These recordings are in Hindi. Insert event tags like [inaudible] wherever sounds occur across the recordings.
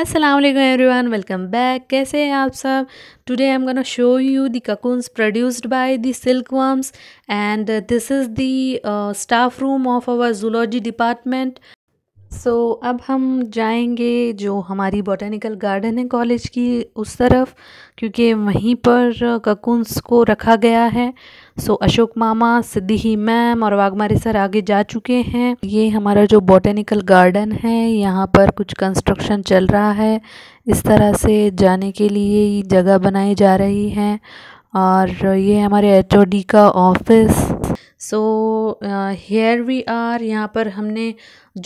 Aslam everyone, welcome back. कैसे हैं आप सब today i'm going to show you the cocoons produced by the silkworms and uh, this is the uh, staff room of our zoology department so so, अब हम जाएंगे जो हमारी बॉटनिकल गार्डन है कॉलेज की उस तरफ क्योंकि वहीं पर ककुंस को रखा गया है सो so, अशोक मामा सिद्धि मैम और वाघमारे सर आगे जा चुके हैं ये हमारा जो बॉटनिकल गार्डन है यहाँ पर कुछ कंस्ट्रक्शन चल रहा है इस तरह से जाने के लिए जगह बनाई जा रही है और ये हमारे एच का office so here we are यहाँ पर हमने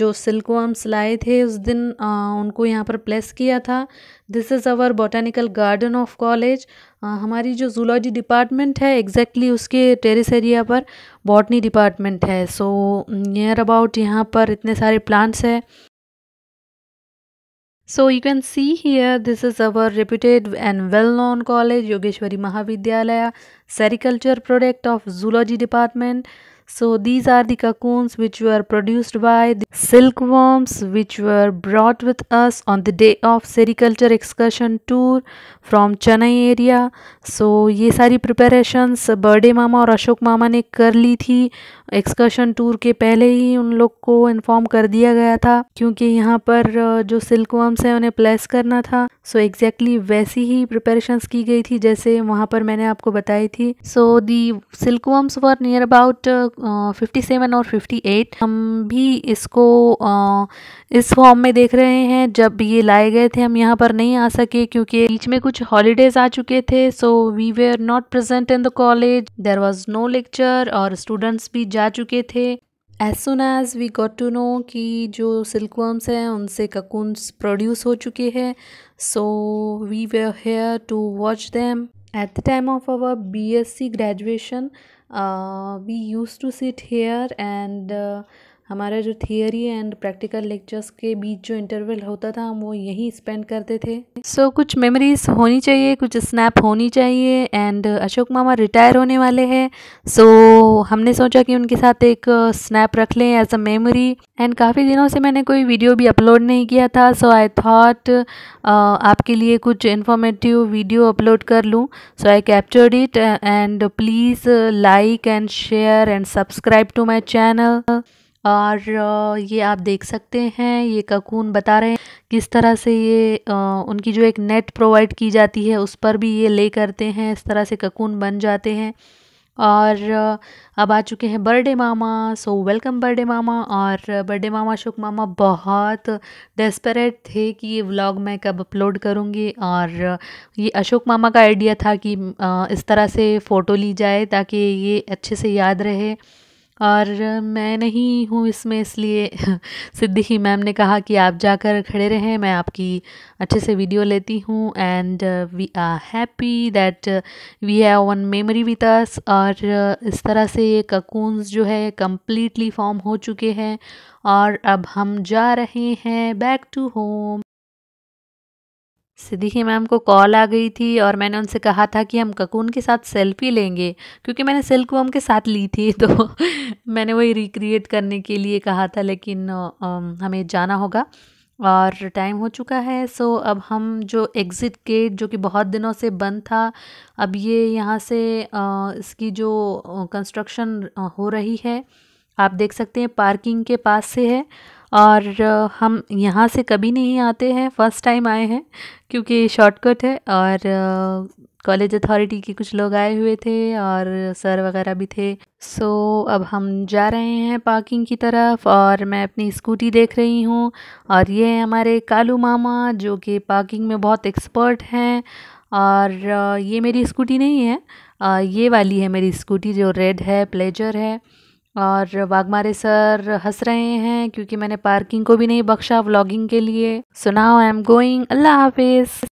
जो सिल्क वर्म्स लाए थे उस दिन uh, उनको यहाँ पर प्लेस किया था this is our botanical garden of college हमारी जो जूलॉजी डिपार्टमेंट है एग्जैक्टली exactly उसके टेरिस एरिया पर बॉटनी डिपार्टमेंट है सो नियर अबाउट यहाँ पर इतने सारे प्लांट्स हैं So you can see here this is our reputed and well-known college Yogeshwari Mahavidyalaya sericulture product of zoology department So these are the cocoons which were produced by the silkworms which were brought with us on the day of sericulture excursion tour from Chennai area. So ye sari preparations birthday mama aur ashok mama ne kar li thi excursion tour के पहले ही उन लोग को इन्फॉर्म कर दिया गया था क्योंकि यहाँ पर जो सिल्कवर्म्स हैं उन्हें प्लेस करना था सो so एग्जैक्टली exactly वैसी ही प्रिपरेशंस की गई थी जैसे वहाँ पर मैंने आपको बताई थी so the silkworms were near about fifty seven और फिफ्टी एट हम भी इसको आ, इस फॉर्म में देख रहे हैं जब ये लाए गए थे हम यहाँ पर नहीं आ सके क्योंकि बीच में कुछ हॉलीडेज आ चुके थे so we were not present in the college there was no lecture और स्टूडेंट्स भी जा चुके थे as soon as we got to know कि जो सिल्कवर्म्स हैं उनसे ककून्स प्रोड्यूस हो चुके हैं so we were here to watch them at the time of our bsc graduation uh, we used to sit here and uh, हमारा जो थियरी एंड प्रैक्टिकल लेक्चर्स के बीच जो इंटरवल होता था हम वो यहीं स्पेंड करते थे सो so, कुछ मेमोरीज होनी चाहिए कुछ स्नैप होनी चाहिए एंड अशोक मामा रिटायर होने वाले हैं सो so, हमने सोचा कि उनके साथ एक स्नैप रख लें एज अ मेमोरी एंड काफ़ी दिनों से मैंने कोई वीडियो भी अपलोड नहीं किया था सो आई थाट आपके लिए कुछ इन्फॉर्मेटिव वीडियो अपलोड कर लूँ so I captured it and please like and share and subscribe to my channel और ये आप देख सकते हैं ये ककून बता रहे हैं किस तरह से ये उनकी जो एक नेट प्रोवाइड की जाती है उस पर भी ये ले करते हैं इस तरह से ककून बन जाते हैं और अब आ चुके हैं बर्थडे मामा सो वेलकम बर्थडे मामा और बर्थडे मामा अशोक मामा बहुत डेस्परेट थे कि ये व्लॉग मैं कब अपलोड करूँगी और ये अशोक मामा का आइडिया था कि इस तरह से फ़ोटो ली जाए ताकि ये अच्छे से याद रहे और मैं नहीं हूँ इसमें इसलिए [laughs] सिद्दीकी मैम ने कहा कि आप जाकर खड़े रहें मैं आपकी अच्छे से वीडियो लेती हूँ and we are happy that we have one memory with us और इस तरह से ये ककूंस जो है कम्प्लीटली फॉर्म हो चुके हैं और अब हम जा रहे हैं back to home Siddiqui ma'am को कॉल आ गई थी और मैंने उनसे कहा था कि हम ककून के साथ सेल्फी लेंगे क्योंकि मैंने वम के साथ ली थी तो [laughs] मैंने वही रिक्रिएट करने के लिए कहा था लेकिन हमें जाना होगा और टाइम हो चुका है सो अब हम जो एग्ज़िट गेट जो कि बहुत दिनों से बंद था अब ये यहाँ से इसकी जो कंस्ट्रक्शन हो रही है आप देख सकते हैं पार्किंग के पास से है और हम यहाँ से कभी नहीं आते हैं फर्स्ट टाइम आए हैं क्योंकि शॉर्टकट है और कॉलेज अथॉरिटी के कुछ लोग आए हुए थे और सर वगैरह भी थे सो so, अब हम जा रहे हैं पार्किंग की तरफ और मैं अपनी स्कूटी देख रही हूँ और ये है हमारे कालू मामा जो कि पार्किंग में बहुत एक्सपर्ट हैं और ये मेरी स्कूटी नहीं है ये वाली है मेरी स्कूटी जो रेड है प्लेजर है और वाघमारे सर हंस रहे हैं क्योंकि मैंने पार्किंग को भी नहीं बख्शा व्लॉगिंग के लिए सुनाओ I am going Allah Hafiz